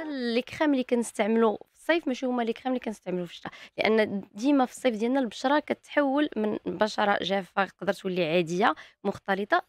الكريم اللي كنستعملو الصيف ماشي هما لي كريم اللي كنستعملو في الشتاء لان ديما في الصيف ديالنا البشره كتحول من بشره جافه تقدر تولي عاديه مختلطه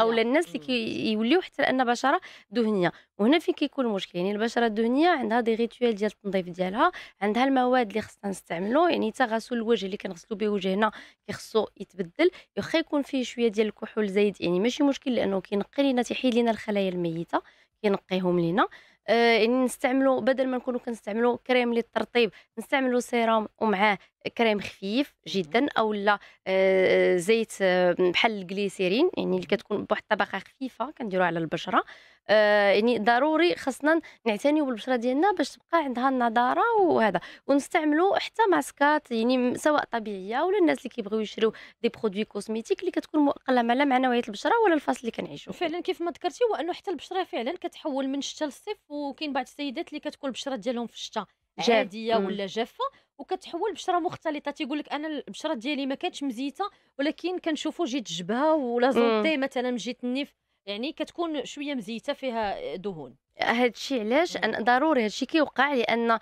او للناس اللي كيوليو حتى لان بشره دهنيه وهنا فين كيكون المشكل يعني البشره الدهنيه عندها دي ريتوال ديال التنظيف ديالها عندها المواد اللي خصنا نستعملو يعني حتى غسول الوجه اللي كنغسلو به وجهنا كيخصو يتبدل واخا يكون فيه شويه ديال الكحول زايد يعني ماشي مشكل لانه كينقي لينا تيحيد لينا الخلايا الميته كينقيهم لينا آه يعني نستعملوا بدل ما نكونوا كنستعملوا كريم للترطيب نستعملوا سيروم ومعاه كريم خفيف جدا او لا آه زيت آه، بحال الجليسيرين يعني اللي كتكون بواحد الطبقه خفيفه كنديروها على البشره آه يعني ضروري خصنا نعتنيو بالبشره ديالنا باش تبقى عندها النضاره وهذا ونستعملوا حتى ماسكات يعني سواء طبيعيه ولا الناس اللي كيبغيو يشريو دي برودوي كوزميتيك اللي كتكون مقلمه لا مع نوعيه البشره ولا الفصل اللي كنعيشوا فعلا كيف ما ذكرتي هو انه حتى البشره فعلا كتحول من الشتاء للصيف وكاين بعض السيدات اللي كتكون البشره ديالهم في الشتاء عاديه ولا جافه وكتحول بشره مختلطه تيقول لك انا البشره ديالي ما كانتش مزيته ولكن كنشوفو جيت جبهه ولا زونطي مثلا جيت النيف يعني كتكون شويه مزيته فيها آه، دهون هذا الشيء علاش أن ضروري هذا الشيء كيوقع لان آه،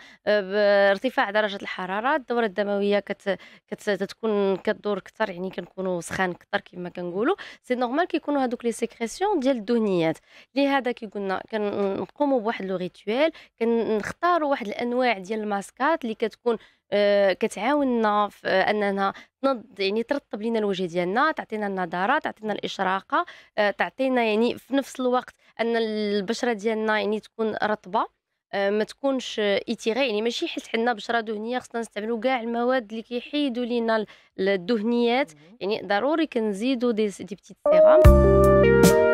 بارتفاع درجه الحراره الدوره الدمويه كت كتكون كدور اكثر يعني كنكونوا سخان اكثر كما كنقولوا سي نورمال كيكونوا هذوك لي سيكريسيون ديال الدهنيات لهذا كي قلنا كنقوموا بواحد لو ريتويل كنختاروا واحد الانواع ديال الماسكات اللي كتكون آه، كتعاوننا في اننا تنض يعني ترطب لنا الوجه ديالنا تعطينا النضاره تعطينا الاشراقه آه، تعطينا يعني في نفس الوقت ان البشره ديالنا يعني تكون رطبه آه، ما تكونش ايتيغي يعني ماشي حيت حنا بشره دهنيه خصنا نستعملوا كاع المواد اللي كيحيدوا لينا الدهنيات يعني ضروري كنزيدوا دي, دي بتيت سيرام